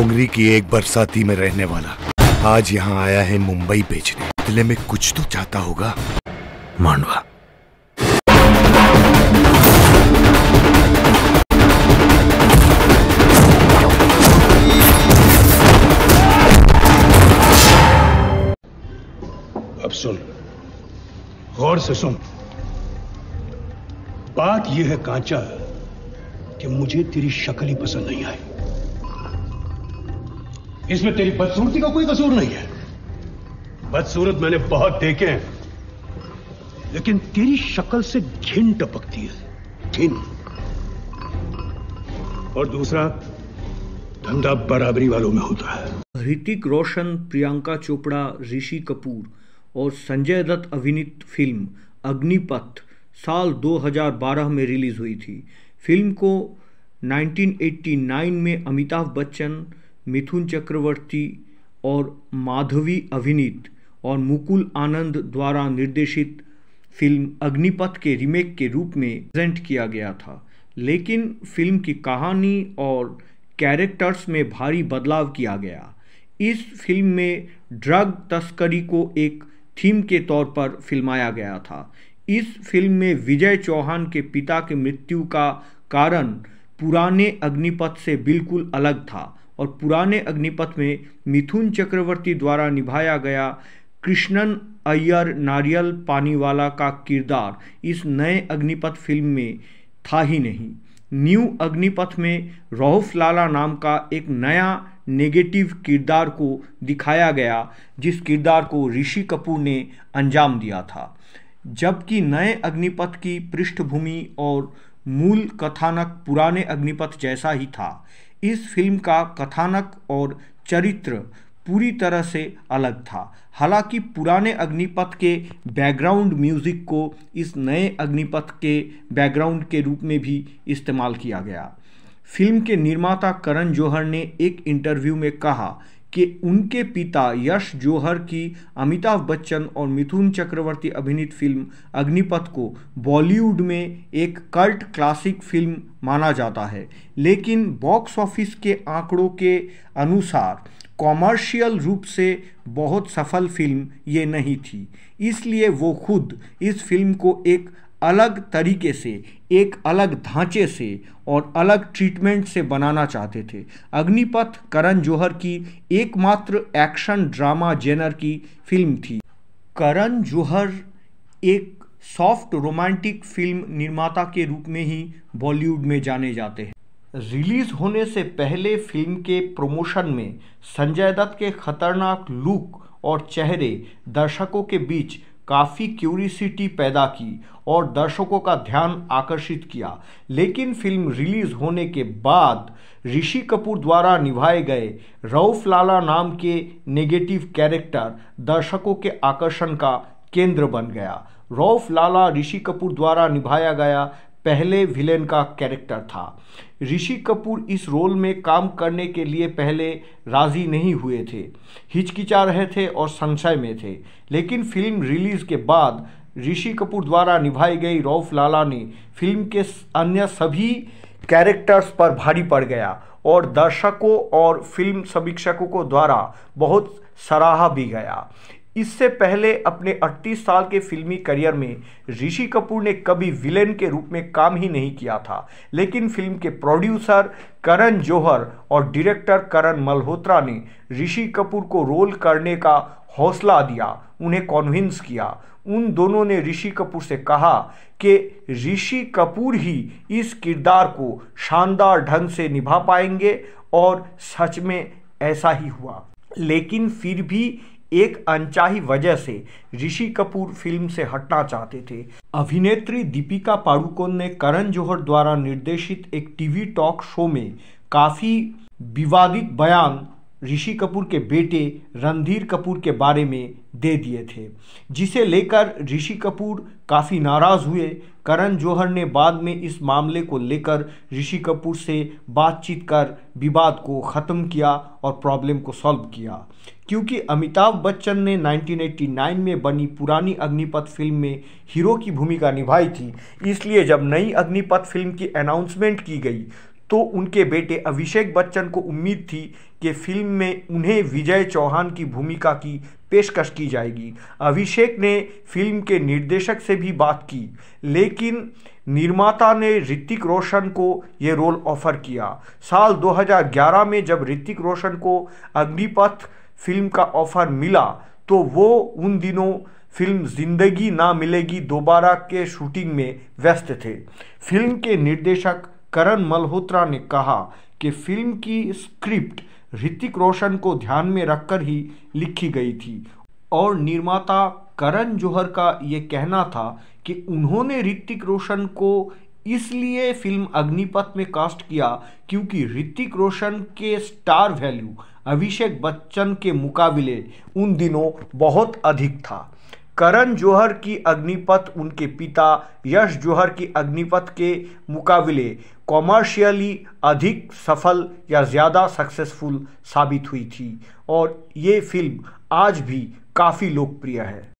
डोंगरी की एक बरसाती में रहने वाला आज यहाँ आया है मुंबई बेचने दिल्ली में कुछ तो चाहता होगा मांडवा अब सुन गौर से सुन बात यह है कांचा कि मुझे तेरी शक्ल ही पसंद नहीं आई इसमें तेरी बदसूरती का कोई कसूर नहीं है बदसूरत मैंने बहुत देखे हैं लेकिन तेरी शक्ल से घिन टपकती है घिन और दूसरा धंधा बराबरी वालों में होता है ऋतिक रोशन प्रियंका चोपड़ा ऋषि कपूर और संजय दत्त अभिनीत फिल्म अग्निपथ साल 2012 में रिलीज हुई थी फिल्म को 1989 में अमिताभ बच्चन मिथुन चक्रवर्ती और माधवी अभिनीत और मुकुल आनंद द्वारा निर्देशित फिल्म अग्निपथ के रीमेक के रूप में प्रेजेंट किया गया था लेकिन फिल्म की कहानी और कैरेक्टर्स में भारी बदलाव किया गया इस फिल्म में ड्रग तस्करी को एक थीम के तौर पर फिल्माया गया था इस फिल्म में विजय चौहान के पिता की मृत्यु का कारण पुराने अग्निपथ से बिल्कुल अलग था और पुराने अग्निपथ में मिथुन चक्रवर्ती द्वारा निभाया गया कृष्णन अय्यर नारियल पानीवाला का किरदार इस नए अग्निपथ फिल्म में था ही नहीं न्यू अग्निपथ में रऊफ लाला नाम का एक नया नेगेटिव किरदार को दिखाया गया जिस किरदार को ऋषि कपूर ने अंजाम दिया था जबकि नए अग्निपथ की पृष्ठभूमि और मूल कथानक पुराने अग्निपथ जैसा ही था इस फिल्म का कथानक और चरित्र पूरी तरह से अलग था हालांकि पुराने अग्निपथ के बैकग्राउंड म्यूज़िक को इस नए अग्निपथ के बैकग्राउंड के रूप में भी इस्तेमाल किया गया फिल्म के निर्माता करण जौहर ने एक इंटरव्यू में कहा कि उनके पिता यश जोहर की अमिताभ बच्चन और मिथुन चक्रवर्ती अभिनीत फिल्म अग्निपथ को बॉलीवुड में एक कल्ट क्लासिक फिल्म माना जाता है लेकिन बॉक्स ऑफिस के आंकड़ों के अनुसार कॉमर्शियल रूप से बहुत सफल फिल्म ये नहीं थी इसलिए वो खुद इस फिल्म को एक अलग तरीके से एक अलग ढांचे से और अलग ट्रीटमेंट से बनाना चाहते थे अग्निपथ करण जौहर की एकमात्र एक्शन ड्रामा जेनर की फिल्म थी करण जौहर एक सॉफ्ट रोमांटिक फिल्म निर्माता के रूप में ही बॉलीवुड में जाने जाते हैं रिलीज होने से पहले फिल्म के प्रमोशन में संजय दत्त के खतरनाक लुक और चेहरे दर्शकों के बीच काफ़ी क्यूरिसिटी पैदा की और दर्शकों का ध्यान आकर्षित किया लेकिन फिल्म रिलीज होने के बाद ऋषि कपूर द्वारा निभाए गए रऊफ लाला नाम के नेगेटिव कैरेक्टर दर्शकों के आकर्षण का केंद्र बन गया रौफ लाला ऋषि कपूर द्वारा निभाया गया पहले विलेन का कैरेक्टर था ऋषि कपूर इस रोल में काम करने के लिए पहले राज़ी नहीं हुए थे हिचकिचा रहे थे और संशय में थे लेकिन फिल्म रिलीज़ के बाद ऋषि कपूर द्वारा निभाई गई रौफ लाला ने फिल्म के अन्य सभी कैरेक्टर्स पर भारी पड़ गया और दर्शकों और फिल्म समीक्षकों को द्वारा बहुत सराहा भी गया इससे पहले अपने 38 साल के फिल्मी करियर में ऋषि कपूर ने कभी विलेन के रूप में काम ही नहीं किया था लेकिन फिल्म के प्रोड्यूसर करण जौहर और डायरेक्टर करण मल्होत्रा ने ऋषि कपूर को रोल करने का हौसला दिया उन्हें कॉन्विंस किया उन दोनों ने ऋषि कपूर से कहा कि ऋषि कपूर ही इस किरदार को शानदार ढंग से निभा पाएंगे और सच में ऐसा ही हुआ लेकिन फिर भी एक अनचाही वजह से ऋषि कपूर फिल्म से हटना चाहते थे अभिनेत्री दीपिका पाडुकोन ने करण जौहर द्वारा निर्देशित एक टीवी टॉक शो में काफ़ी विवादित बयान ऋषि कपूर के बेटे रणधीर कपूर के बारे में दे दिए थे जिसे लेकर ऋषि कपूर काफ़ी नाराज़ हुए करण जौहर ने बाद में इस मामले को लेकर ऋषि कपूर से बातचीत कर विवाद को ख़त्म किया और प्रॉब्लम को सॉल्व किया क्योंकि अमिताभ बच्चन ने 1989 में बनी पुरानी अग्निपथ फिल्म में हीरो की भूमिका निभाई थी इसलिए जब नई अग्निपथ फिल्म की अनाउंसमेंट की गई तो उनके बेटे अभिषेक बच्चन को उम्मीद थी कि फिल्म में उन्हें विजय चौहान की भूमिका की पेशकश की जाएगी अभिषेक ने फिल्म के निर्देशक से भी बात की लेकिन निर्माता ने ऋतिक रोशन को ये रोल ऑफर किया साल 2011 में जब ऋतिक रोशन को अग्निपथ फिल्म का ऑफर मिला तो वो उन दिनों फिल्म जिंदगी ना मिलेगी दोबारा के शूटिंग में व्यस्त थे फिल्म के निर्देशक करण मल्होत्रा ने कहा कि फिल्म की स्क्रिप्ट ऋतिक रोशन को ध्यान में रखकर ही लिखी गई थी और निर्माता करण जौहर का ये कहना था कि उन्होंने ऋतिक रोशन को इसलिए फिल्म अग्निपथ में कास्ट किया क्योंकि ऋतिक रोशन के स्टार वैल्यू अभिषेक बच्चन के मुकाबले उन दिनों बहुत अधिक था करण जौहर की अग्निपथ उनके पिता यश जौहर की अग्निपथ के मुकाबले कॉमर्शियली अधिक सफल या ज़्यादा सक्सेसफुल साबित हुई थी और ये फिल्म आज भी काफ़ी लोकप्रिय है